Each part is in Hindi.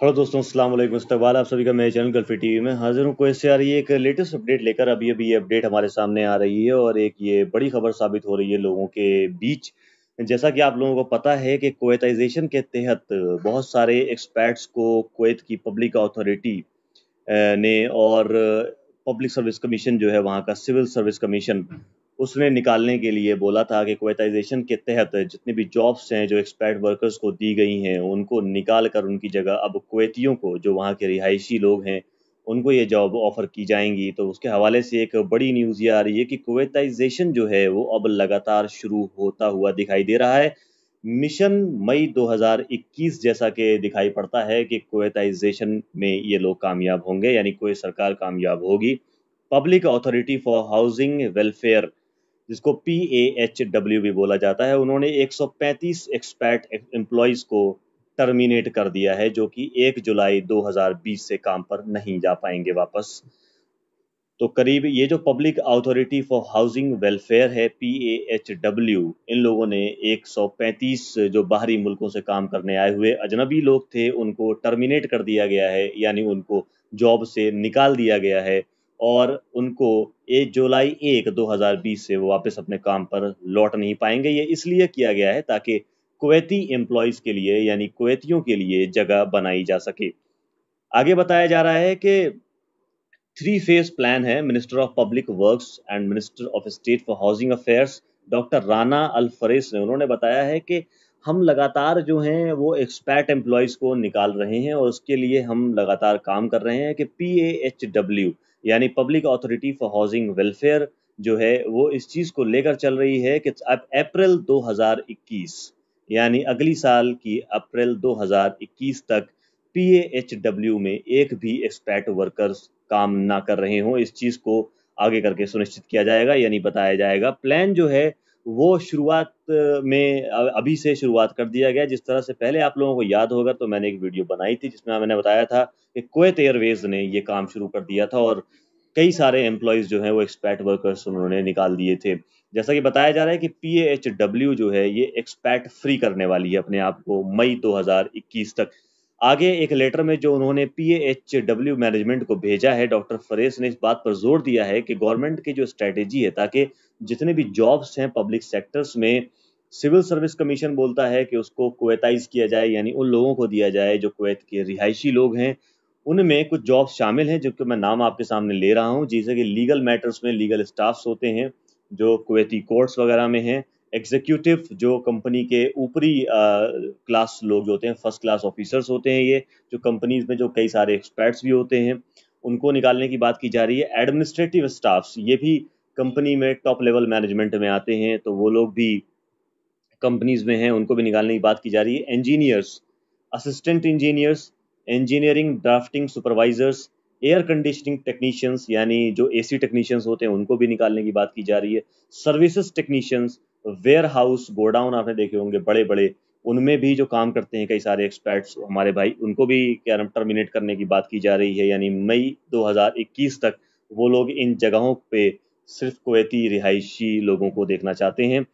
हेलो दोस्तों अस्सलाम वालेकुम इस्तकबाल आप सभी का मेरे चैनल गल्फी टीवी में हाजिर हूँ कोई से आ रही है एक लेटेस्ट अपडेट लेकर अभी अभी ये अपडेट हमारे सामने आ रही है और एक ये बड़ी खबर साबित हो रही है लोगों के बीच जैसा कि आप लोगों को पता है कि कोयताइजेशन के तहत बहुत सारे एक्सपर्ट्स को कोत की पब्लिक अथॉरिटी ने और पब्लिक सर्विस कमीशन जो है वहाँ का सिविल सर्विस कमीशन उसने निकालने के लिए बोला था कि क्वेटाइजेशन के तहत जितने भी जॉब्स हैं जो एक्सपैट वर्कर्स को दी गई हैं उनको निकाल कर उनकी जगह अब कुवैतियों को जो वहाँ के रिहायशी लोग हैं उनको ये जॉब ऑफर की जाएंगी तो उसके हवाले से एक बड़ी न्यूज़ ये आ रही है कि कुवैताइजेशन जो है वो अब लगातार शुरू होता हुआ दिखाई दे रहा है मिशन मई 2021 जैसा कि दिखाई पड़ता है कि कुवैताइजेशन में ये लोग कामयाब होंगे यानी कोई सरकार कामयाब होगी public authority for housing welfare जिसको पी ए एच डब्ल्यू भी बोला जाता है उन्होंने 135 एक्सपैट एम्प्लॉयज़ को टर्मिनेट कर दिया है जो कि 1 जुलाई 2020 से काम पर नहीं जा पाएंगे वापस तो करीब ये जो public authority for housing welfare है पी ए एच डब्ल्यू इन लोगों ने 135 जो बाहरी मुल्कों से काम करने आए हुए अजनबी लोग थे उनको टर्मिनेट कर दिया गया है यानी उनको जॉब से निकाल दिया गया है और उनको एक जुलाई एक 2020 से वो वापस अपने काम पर लौट नहीं पाएंगे ये इसलिए किया गया है ताकि कुवैती एम्प्लॉयज़ के लिए यानी कुवैतियों के लिए जगह बनाई जा सके आगे बताया जा रहा है कि थ्री फेज प्लान है minister of public works and minister of state for housing affairs doctor Rana al Fares ने उन्होंने बताया है कि हम लगातार जो हैं वो एक्सपैट एम्प्लॉयज़ को निकाल रहे हैं और उसके लिए हम लगातार काम कर रहे हैं कि पी ए एच डब्ल्यू यानी public authority for housing welfare जो है वो इस चीज़ को लेकर चल रही है कि अब अप्रैल 2021 यानी अगली साल की अप्रैल 2021 तक पी ए एच डब्ल्यू में एक भी एक्सपैट वर्कर्स काम ना कर रहे हों इस चीज़ को आगे करके सुनिश्चित किया जाएगा यानी बताया जाएगा प्लान जो है वो शुरुआत में अभी से शुरुआत कर दिया गया जिस तरह से पहले आप लोगों को याद होगा तो मैंने एक वीडियो बनाई थी जिसमें मैंने बताया था कि कोत एयरवेज ने ये काम शुरू कर दिया था और कई सारे एम्प्लॉयज़ जो हैं वो एक्सपैट वर्कर्स उन्होंने निकाल दिए थे जैसा कि बताया जा रहा है कि पी जो है ये एक्सपैट फ्री करने वाली है अपने आप को मई दो तक आगे एक लेटर में जो उन्होंने पीएएचडब्ल्यू मैनेजमेंट को भेजा है डॉक्टर फरेस ने इस बात पर जोर दिया है कि गवर्नमेंट की जो स्ट्रेटेजी है ताकि जितने भी जॉब्स हैं पब्लिक सेक्टर्स में सिविल सर्विस कमीशन बोलता है कि उसको कोवेताइज किया जाए यानी उन लोगों को दिया जाए जो कुवैत के रिहायशी लोग हैं उनमें कुछ जॉब्स शामिल हैं जिनके मैं नाम आपके सामने ले रहा हूँ जैसे कि लीगल मैटर्स में लीगल स्टाफ्स होते हैं जो कुवैती कोर्ट्स वगैरह में हैं एग्जीक्यूटिव जो कंपनी के ऊपरी क्लास लोग जो होते हैं फर्स्ट क्लास ऑफिसर्स होते हैं ये जो कंपनीज में जो कई सारे एक्सपर्ट्स भी होते हैं उनको निकालने की बात की जा रही है एडमिनिस्ट्रेटिव स्टाफ्स ये भी कंपनी में टॉप लेवल मैनेजमेंट में आते हैं तो वो लोग भी कंपनीज में हैं उनको भी निकालने की बात की जा रही है engineers assistant engineers engineering drafting supervisors air conditioning technicians यानी जो एसी टेक्नीशियंस होते हैं उनको भी निकालने की बात की जा रही है services technicians warehouse godown आपने देखे होंगे बड़े बड़े उनमें भी जो काम करते हैं कई सारे एक्सपर्ट्स हमारे भाई उनको भी क्या टर्मिनेट करने की बात की जा रही है यानी मई 2021 तक वो लोग इन जगहों पे सिर्फ कुवैती रिहायशी लोगों को देखना चाहते हैं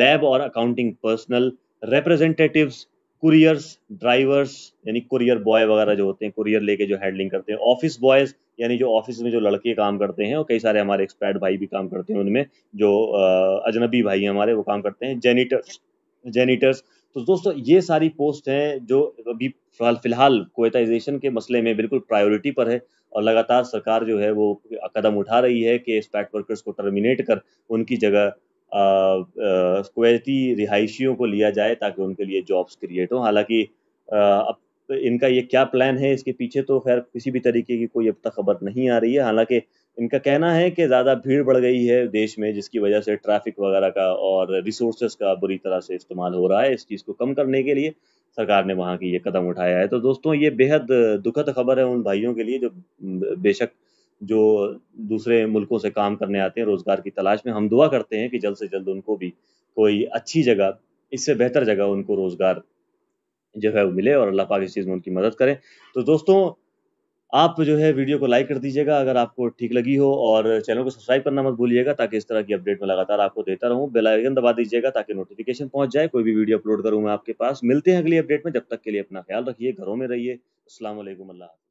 लैब और accounting personal representatives couriers drivers यानी कुरियर बॉय वगैरह जो होते हैं कुरियर लेके जो हैंडलिंग करते हैं ऑफिस बॉयज यानी जो ऑफिस में जो लड़के काम करते हैं और कई सारे हमारे एक्सपायर्ड भाई भी काम करते हैं उनमें जो अजनबी भाई हैं हमारे वो काम करते हैं जेनिटर्स जेनिटर्स तो दोस्तों ये सारी पोस्ट हैं जो अभी फिलहाल फिलहाल कोयताइजेशन के मसले में बिल्कुल प्रायोरिटी पर है और लगातार सरकार जो है वो कदम उठा रही है कि एक्सपैक्ट वर्कर्स को टर्मिनेट कर उनकी जगह स्क्वेरिटी रिहायशियों को लिया जाए ताकि उनके लिए जॉब्स क्रिएट हों हालांकि अब तो इनका ये क्या प्लान है इसके पीछे तो खैर किसी भी तरीके की कोई अब तक खबर नहीं आ रही है हालांकि इनका कहना है कि ज़्यादा भीड़ बढ़ गई है देश में जिसकी वजह से ट्रैफिक वगैरह का और रिसोर्स का बुरी तरह से इस्तेमाल हो रहा है इस चीज़ को कम करने के लिए सरकार ने वहाँ की ये कदम उठाया है तो दोस्तों ये बेहद दुखद खबर है उन भाइयों के लिए जो बेशक जो दूसरे मुल्कों से काम करने आते हैं रोज़गार की तलाश में हम दुआ करते हैं कि जल्द से जल्द उनको भी कोई अच्छी जगह इससे बेहतर जगह उनको रोज़गार जो है वो मिले और अल्लाह पाक इस चीज़ में उनकी मदद करें तो दोस्तों आप जो है वीडियो को लाइक कर दीजिएगा अगर आपको ठीक लगी हो और चैनल को सब्सक्राइब करना मत भूलिएगा ताकि इस तरह की अपडेट में लगातार आपको देता रहूँ बेल आइकन दबा दीजिएगा ताकि नोटिफिकेशन पहुंच जाए कोई भी वीडियो अपलोड करूँ मैं आपके पास मिलते हैं अगली अपडेट में जब तक के लिए अपना ख्याल रखिए घरों में रहिए असल अल्लाह